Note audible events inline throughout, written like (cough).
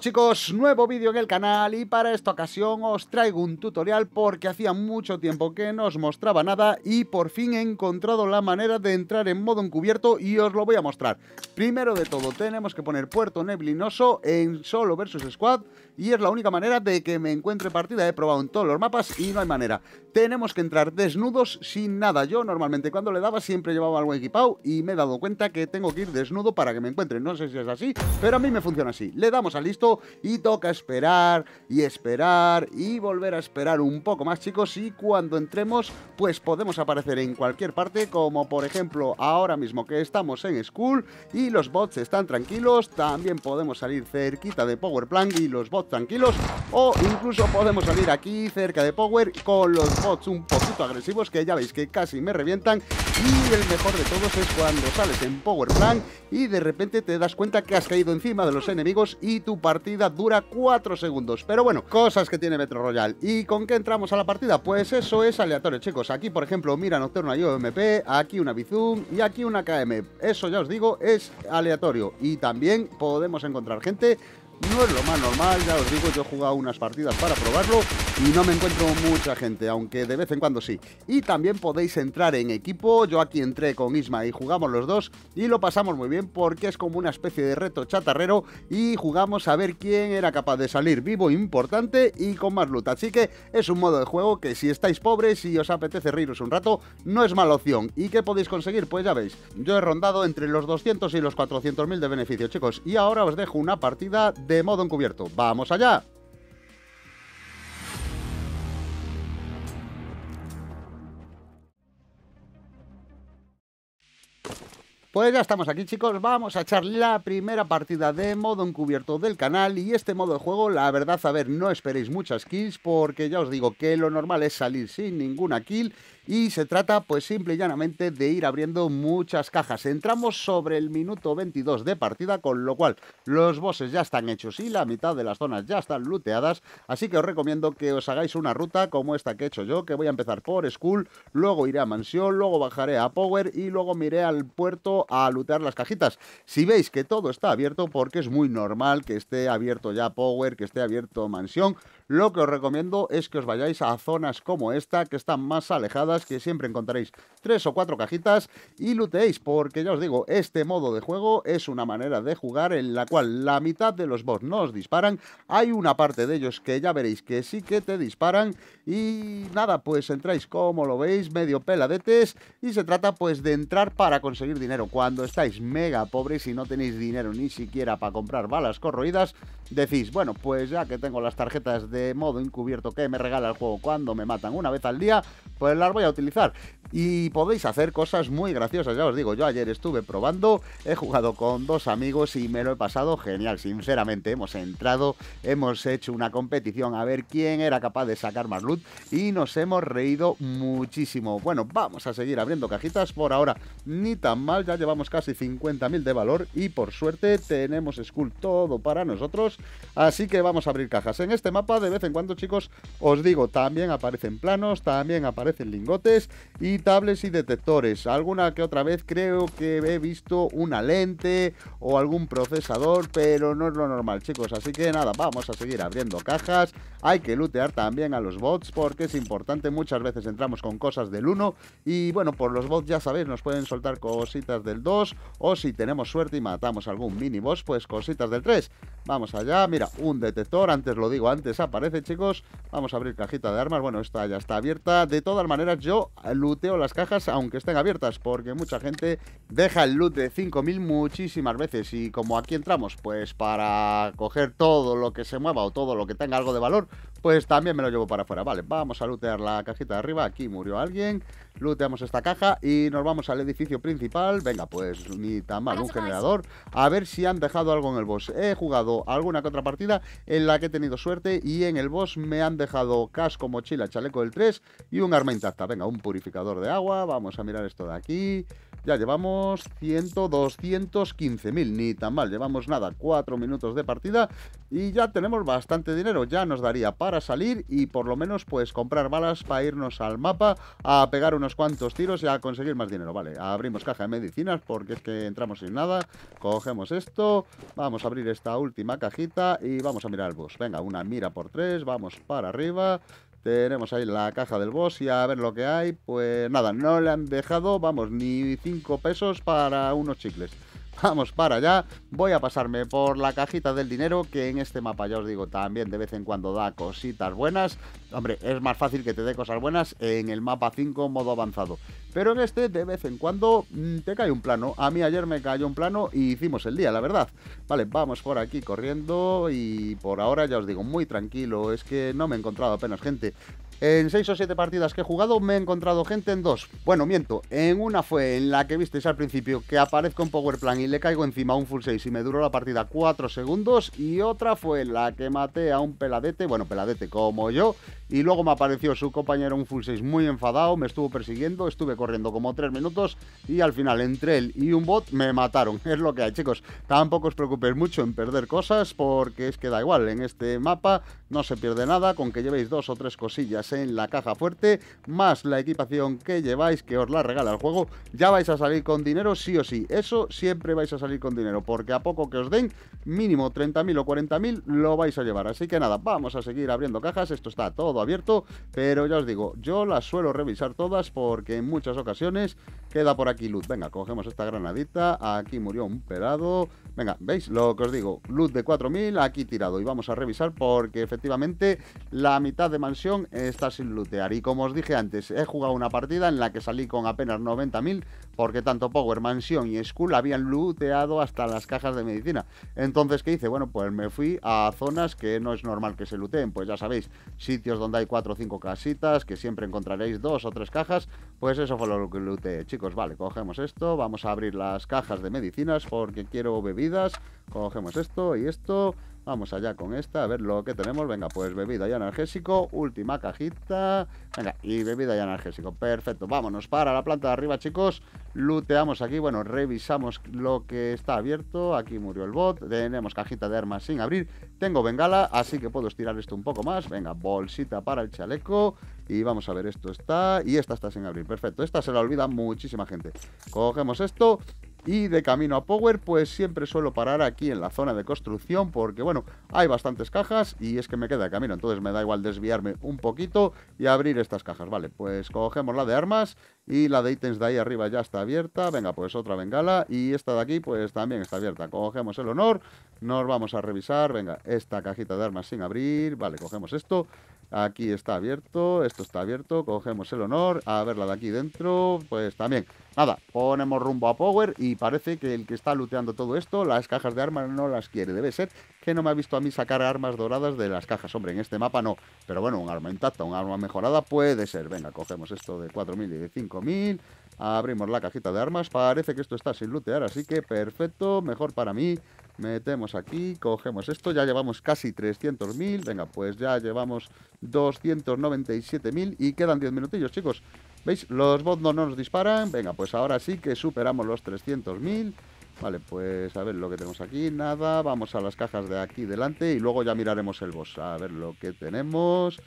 chicos, nuevo vídeo en el canal y para esta ocasión os traigo un tutorial porque hacía mucho tiempo que no os mostraba nada y por fin he encontrado la manera de entrar en modo encubierto y os lo voy a mostrar. Primero de todo tenemos que poner puerto neblinoso en solo versus squad y es la única manera de que me encuentre partida, he probado en todos los mapas y no hay manera. Tenemos que entrar desnudos sin nada, yo normalmente cuando le daba siempre llevaba algo equipado y me he dado cuenta que tengo que ir desnudo para que me encuentre, no sé si es así, pero a mí me funciona así. Le damos al listo y toca esperar y esperar y volver a esperar un poco más chicos y cuando entremos pues podemos aparecer en cualquier parte como por ejemplo ahora mismo que estamos en School y los bots están tranquilos, también podemos salir cerquita de Power Plant y los bots tranquilos o incluso podemos salir aquí cerca de Power con los bots un poquito agresivos que ya veis que casi me revientan y el mejor de todos es cuando sales en Power Plank y de repente te das cuenta que has caído encima de los enemigos y tu partida partida dura 4 segundos. Pero bueno, cosas que tiene Metro Royal. ¿Y con qué entramos a la partida? Pues eso es aleatorio, chicos. Aquí, por ejemplo, mira Nocturna mp aquí una Bizum y aquí una KM. Eso ya os digo, es aleatorio. Y también podemos encontrar gente no es lo más normal, ya os digo, yo he jugado unas partidas para probarlo y no me encuentro mucha gente, aunque de vez en cuando sí. Y también podéis entrar en equipo, yo aquí entré con Isma y jugamos los dos y lo pasamos muy bien porque es como una especie de reto chatarrero y jugamos a ver quién era capaz de salir vivo, importante y con más luta. Así que es un modo de juego que si estáis pobres y os apetece reíros un rato, no es mala opción. ¿Y qué podéis conseguir? Pues ya veis, yo he rondado entre los 200 y los 400 mil de beneficio, chicos. Y ahora os dejo una partida de modo encubierto. ¡Vamos allá! Pues ya estamos aquí chicos, vamos a echar la primera partida de modo encubierto del canal y este modo de juego, la verdad, a ver, no esperéis muchas kills porque ya os digo que lo normal es salir sin ninguna kill y se trata pues simple y llanamente de ir abriendo muchas cajas. Entramos sobre el minuto 22 de partida, con lo cual los bosses ya están hechos y la mitad de las zonas ya están looteadas, así que os recomiendo que os hagáis una ruta como esta que he hecho yo, que voy a empezar por School, luego iré a Mansión, luego bajaré a Power y luego miré al puerto a lootear las cajitas. Si veis que todo está abierto, porque es muy normal que esté abierto ya Power, que esté abierto Mansión, lo que os recomiendo es que os vayáis a zonas como esta, que están más alejadas que siempre encontraréis tres o cuatro cajitas y looteéis, porque ya os digo, este modo de juego es una manera de jugar en la cual la mitad de los bots no os disparan, hay una parte de ellos que ya veréis que sí que te disparan y nada, pues entráis como lo veis, medio peladetes y se trata pues de entrar para conseguir dinero. Cuando estáis mega pobres y no tenéis dinero ni siquiera para comprar balas corroídas, decís, bueno, pues ya que tengo las tarjetas de modo encubierto que me regala el juego cuando me matan una vez al día, pues las voy utilizar. Y podéis hacer cosas muy graciosas, ya os digo, yo ayer estuve probando, he jugado con dos amigos y me lo he pasado genial, sinceramente, hemos entrado, hemos hecho una competición a ver quién era capaz de sacar más loot y nos hemos reído muchísimo. Bueno, vamos a seguir abriendo cajitas por ahora, ni tan mal, ya llevamos casi 50.000 de valor y por suerte tenemos Skull todo para nosotros, así que vamos a abrir cajas. En este mapa de vez en cuando, chicos, os digo, también aparecen planos, también aparecen lingotes, y tablets y detectores. Alguna que otra vez creo que he visto una lente o algún procesador, pero no es lo normal, chicos. Así que nada, vamos a seguir abriendo cajas. Hay que lootear también a los bots porque es importante. Muchas veces entramos con cosas del 1 y bueno, por los bots ya sabéis, nos pueden soltar cositas del 2 o si tenemos suerte y matamos algún mini boss, pues cositas del 3. Vamos allá, mira, un detector, antes lo digo, antes aparece, chicos. Vamos a abrir cajita de armas. Bueno, esta ya está abierta. De todas maneras, yo luteo las cajas aunque estén abiertas, porque mucha gente deja el loot de 5.000 muchísimas veces y como aquí entramos pues para coger todo lo que se mueva o todo lo que tenga algo de valor, pues también me lo llevo para afuera. Vale, vamos a lootear la cajita de arriba. Aquí murió alguien. Looteamos esta caja y nos vamos al edificio principal. Venga, pues ni tan mal, un generador. A ver si han dejado algo en el boss. He jugado alguna que otra partida en la que he tenido suerte y en el boss me han dejado casco, mochila, chaleco del 3 y un arma intacta. Venga, un purificador de agua. Vamos a mirar esto de aquí. Ya llevamos 100, 215 mil, ni tan mal. Llevamos nada, 4 minutos de partida y ya tenemos bastante dinero. Ya nos daría para salir y por lo menos pues comprar balas para irnos al mapa a pegar unos cuantos tiros y a conseguir más dinero. Vale, abrimos caja de medicinas porque es que entramos sin nada. Cogemos esto, vamos a abrir esta última cajita y vamos a mirar el boss. Venga, una mira por tres, vamos para arriba. Tenemos ahí la caja del boss y a ver lo que hay. Pues nada, no le han dejado, vamos, ni 5 pesos para unos chicles. Vamos para allá, voy a pasarme por la cajita del dinero, que en este mapa ya os digo también de vez en cuando da cositas buenas. Hombre, es más fácil que te dé cosas buenas en el mapa 5 modo avanzado. Pero en este de vez en cuando mm, te cae un plano. A mí ayer me cayó un plano y hicimos el día, la verdad. Vale, vamos por aquí corriendo y por ahora ya os digo, muy tranquilo. Es que no me he encontrado apenas gente. En seis o siete partidas que he jugado me he encontrado gente en dos. Bueno, miento. En una fue en la que visteis al principio que aparezco en Power Plan y le caigo encima a un full 6 y me duró la partida 4 segundos. Y otra fue en la que maté a un peladete, bueno, peladete como yo, y luego me apareció su compañero un full 6 muy enfadado, me estuvo persiguiendo, estuve corriendo como 3 minutos y al final entre él y un bot me mataron. (laughs) Es lo que hay, chicos. Tampoco os preocupéis mucho en perder cosas porque es que da igual. En este mapa no se pierde nada con que llevéis dos o tres cosillas en la caja fuerte, más la equipación que lleváis que os la regala el juego. Ya vais a salir con dinero sí o sí. Eso siempre vais a salir con dinero porque a poco que os den, mínimo 30.000 o 40.000 lo vais a llevar. Así que nada, vamos a seguir abriendo cajas. Esto está todo abierto, pero ya os digo, yo las suelo revisar todas porque en muchas ocasiones queda por aquí luz. Venga, cogemos esta granadita, aquí murió un pelado. Venga, ¿veis lo que os digo? Luz de 4000 aquí tirado y vamos a revisar porque efectivamente la mitad de mansión está sin Lutear Y como os dije antes, he jugado una partida en la que salí con apenas 90.000 porque tanto Power Mansion y School habían looteado hasta las cajas de medicina. Entonces, ¿qué hice? Bueno, pues me fui a zonas que no es normal que se looteen, pues ya sabéis, sitios donde hay cuatro o cinco casitas, que siempre encontraréis dos o tres cajas, pues eso fue lo que looteé. Chicos, vale, cogemos esto, vamos a abrir las cajas de medicinas porque quiero bebidas, cogemos esto y esto, Vamos allá con esta, a ver lo que tenemos. Venga, pues bebida y analgésico, última cajita. Venga, y bebida y analgésico. Perfecto, vámonos para la planta de arriba, chicos. Luteamos aquí, bueno, revisamos lo que está abierto. Aquí murió el bot. Tenemos cajita de armas sin abrir. Tengo bengala, así que puedo estirar esto un poco más. Venga, bolsita para el chaleco. Y vamos a ver, esto está... Y esta está sin abrir, perfecto. Esta se la olvida muchísima gente. Cogemos esto y de camino a Power, pues siempre suelo parar aquí en la zona de construcción porque, bueno, hay bastantes cajas y es que me queda de camino. Entonces me da igual desviarme un poquito y abrir estas cajas. Vale, pues cogemos la de armas y la de ítems de ahí arriba ya está abierta. Venga, pues otra bengala. Y esta de aquí, pues también está abierta. Cogemos el honor. Nos vamos a revisar. Venga, esta cajita de armas sin abrir. Vale, cogemos esto. Aquí está abierto, esto está abierto, cogemos el honor, a la de aquí dentro, pues también. Nada, ponemos rumbo a Power y parece que el que está luteando todo esto, las cajas de armas no las quiere. Debe ser que no me ha visto a mí sacar armas doradas de las cajas. Hombre, en este mapa no, pero bueno, un arma intacta, un arma mejorada puede ser. Venga, cogemos esto de 4.000 y de 5.000. Abrimos la cajita de armas, parece que esto está sin lootear, así que perfecto, mejor para mí. Metemos aquí, cogemos esto, ya llevamos casi 300.000. Venga, pues ya llevamos 297.000 y quedan 10 minutillos, chicos. ¿Veis? Los bots no nos disparan. Venga, pues ahora sí que superamos los 300.000. Vale, pues a ver lo que tenemos aquí. Nada, vamos a las cajas de aquí delante y luego ya miraremos el boss. A ver lo que tenemos.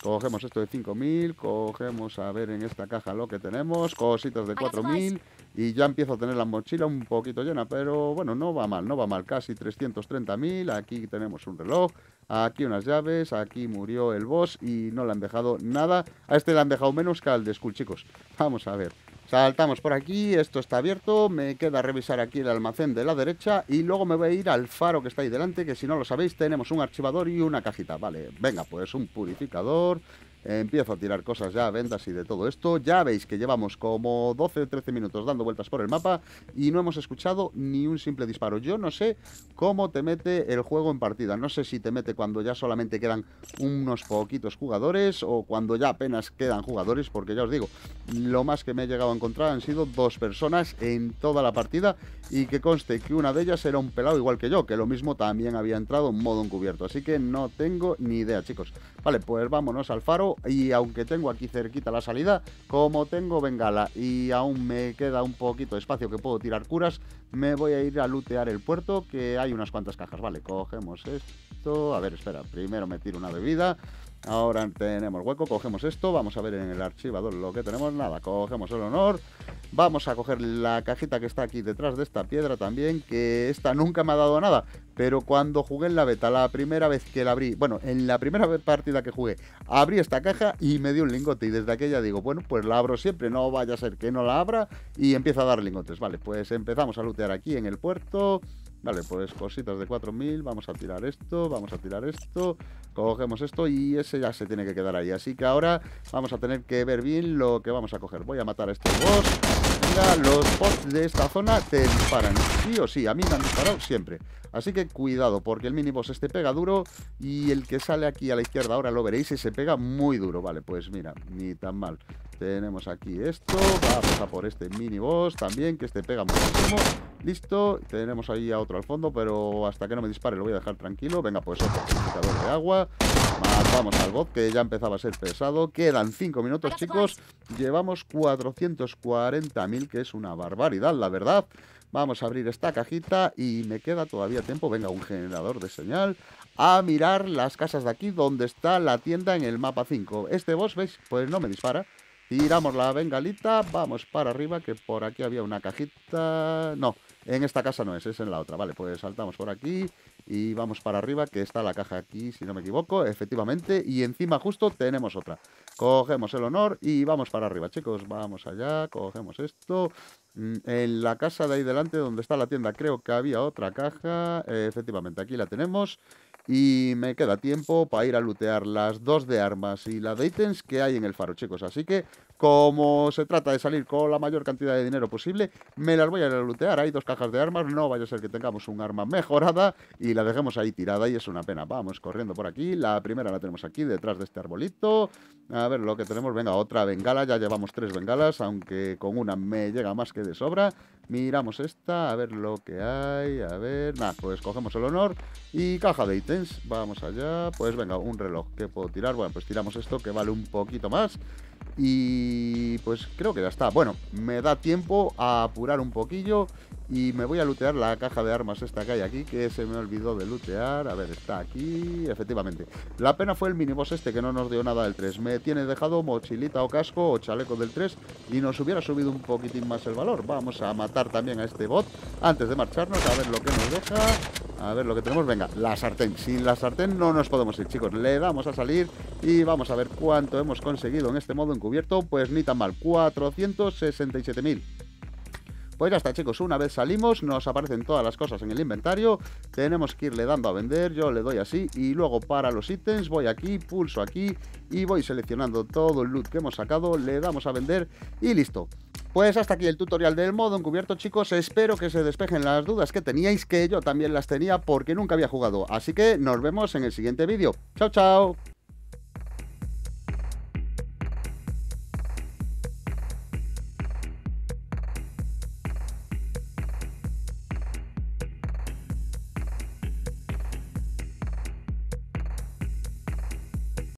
Cogemos esto de 5.000, cogemos a ver en esta caja lo que tenemos. Cositas de 4.000 y ya empiezo a tener la mochila un poquito llena, pero bueno, no va mal, no va mal, casi 330.000, aquí tenemos un reloj, aquí unas llaves, aquí murió el boss y no le han dejado nada, a este le han dejado menos que al de Skull, chicos, vamos a ver. Saltamos por aquí, esto está abierto, me queda revisar aquí el almacén de la derecha y luego me voy a ir al faro que está ahí delante, que si no lo sabéis tenemos un archivador y una cajita, vale, venga, pues un purificador, Empiezo a tirar cosas ya, vendas y de todo esto. Ya veis que llevamos como 12 o 13 minutos dando vueltas por el mapa y no hemos escuchado ni un simple disparo. Yo no sé cómo te mete el juego en partida. No sé si te mete cuando ya solamente quedan unos poquitos jugadores o cuando ya apenas quedan jugadores, porque ya os digo, lo más que me he llegado a encontrar han sido dos personas en toda la partida y que conste que una de ellas era un pelado igual que yo, que lo mismo también había entrado en modo encubierto. Así que no tengo ni idea, chicos. Vale, pues vámonos al faro y aunque tengo aquí cerquita la salida, como tengo bengala y aún me queda un poquito de espacio que puedo tirar curas, me voy a ir a lootear el puerto que hay unas cuantas cajas. Vale, cogemos esto. A ver, espera, primero me tiro una bebida. Ahora tenemos hueco, cogemos esto, vamos a ver en el archivador lo que tenemos, nada, cogemos el honor, vamos a coger la cajita que está aquí detrás de esta piedra también, que esta nunca me ha dado nada, pero cuando jugué en la beta, la primera vez que la abrí, bueno, en la primera partida que jugué, abrí esta caja y me dio un lingote y desde aquella digo, bueno, pues la abro siempre, no vaya a ser que no la abra y empieza a dar lingotes, vale, pues empezamos a lootear aquí en el puerto... Vale, pues cositas de 4000, vamos a tirar esto, vamos a tirar esto, Cogemos esto y ese ya se tiene que quedar ahí. Así que ahora vamos a tener que ver bien lo que vamos a coger. Voy a matar a este boss Mira, los bots de esta zona te disparan. Sí o sí, a mí me han disparado siempre. Así que cuidado, porque el miniboss este pega duro y el que sale aquí a la izquierda ahora lo veréis y se pega muy duro. Vale, pues mira, ni tan mal. Tenemos aquí esto, vamos a por este miniboss también, que este pega muchísimo. Listo, tenemos ahí a otro al fondo, pero hasta que no me dispare lo voy a dejar tranquilo. Venga, pues otro significador de agua. Vamos al bot, que ya empezaba a ser pesado. Quedan 5 minutos, chicos. Llevamos 440.000, que es una barbaridad, la verdad. Vamos a abrir esta cajita y me queda todavía tiempo. Venga, un generador de señal. A mirar las casas de aquí, donde está la tienda en el mapa 5. Este boss, ¿veis? Pues no me dispara. Tiramos la bengalita, vamos para arriba, que por aquí había una cajita... No, en esta casa no es, es en la otra. Vale, pues saltamos por aquí y vamos para arriba, que está la caja aquí, si no me equivoco, efectivamente. Y encima justo tenemos otra. Cogemos el honor y vamos para arriba, chicos. Vamos allá, cogemos esto. Mm, en la casa de ahí delante, donde está la tienda, creo que había otra caja. Efectivamente, aquí la tenemos. Y me queda tiempo para ir a lootear las dos de armas y la de ítems que hay en el faro, chicos. Así que como se trata de salir con la mayor cantidad de dinero posible, me las voy a lootear. Hay dos cajas de armas, no vaya a ser que tengamos un arma mejorada y la dejemos ahí tirada y es una pena. Vamos corriendo por aquí. La primera la tenemos aquí, detrás de este arbolito. A ver lo que tenemos. Venga, otra bengala. Ya llevamos tres bengalas, aunque con una me llega más que de sobra. Miramos esta, a ver lo que hay. A ver, nada, pues cogemos el honor y caja de ítems. Vamos allá. Pues venga, un reloj que puedo tirar. Bueno, pues tiramos esto que vale un poquito más. Y pues creo que ya está. Bueno, me da tiempo a apurar un poquillo y me voy a lootear la caja de armas esta que hay aquí, que se me olvidó de lootear. A ver, está aquí, efectivamente. La pena fue el miniboss este que no nos dio nada del 3. Me tiene dejado mochilita o casco o chaleco del 3 y nos hubiera subido un poquitín más el valor. Vamos a matar también a este bot antes de marcharnos, a ver lo que nos deja. A ver lo que tenemos, venga, la sartén. Sin la sartén no nos podemos ir, chicos. Le damos a salir y vamos a ver cuánto hemos conseguido en este modo encubierto. Pues ni tan mal, 467.000. Pues ya está chicos, una vez salimos nos aparecen todas las cosas en el inventario, tenemos que irle dando a vender, yo le doy así y luego para los ítems voy aquí, pulso aquí y voy seleccionando todo el loot que hemos sacado, le damos a vender y listo. Pues hasta aquí el tutorial del modo encubierto, chicos. Espero que se despejen las dudas que teníais, que yo también las tenía porque nunca había jugado. Así que nos vemos en el siguiente vídeo. Chao, chao.